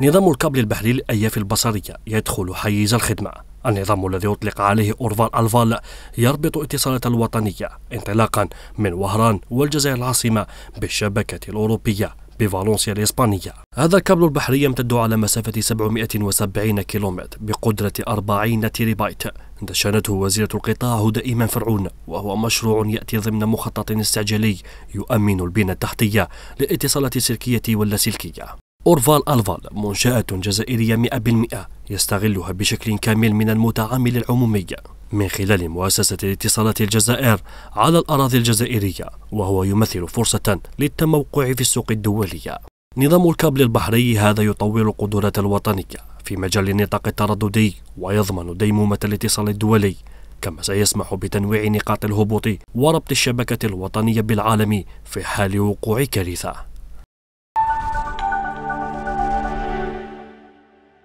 نظام الكابل البحري للأياف البصرية يدخل حيز الخدمة النظام الذي أطلق عليه أورفال ألفال يربط اتصالات الوطنية انطلاقا من وهران والجزائر العاصمة بالشبكة الأوروبية بفالنسيا الإسبانية هذا الكابل البحري يمتد على مسافة 770 كيلومتر بقدرة 40 بايت دشنته وزيرة القطاع هدى إيمان فرعون وهو مشروع يأتي ضمن مخطط استعجالي يؤمن البنى التحتية للاتصالات السلكية واللاسلكية أورفال ألفال منشأة جزائرية 100% يستغلها بشكل كامل من المتعامل العمومي من خلال مؤسسة الاتصالات الجزائر على الأراضي الجزائرية وهو يمثل فرصة للتموقع في السوق الدولية نظام الكابل البحري هذا يطور القدرات الوطنية في مجال النطاق الترددي ويضمن ديمومة الاتصال الدولي كما سيسمح بتنويع نقاط الهبوط وربط الشبكة الوطنية بالعالم في حال وقوع كارثة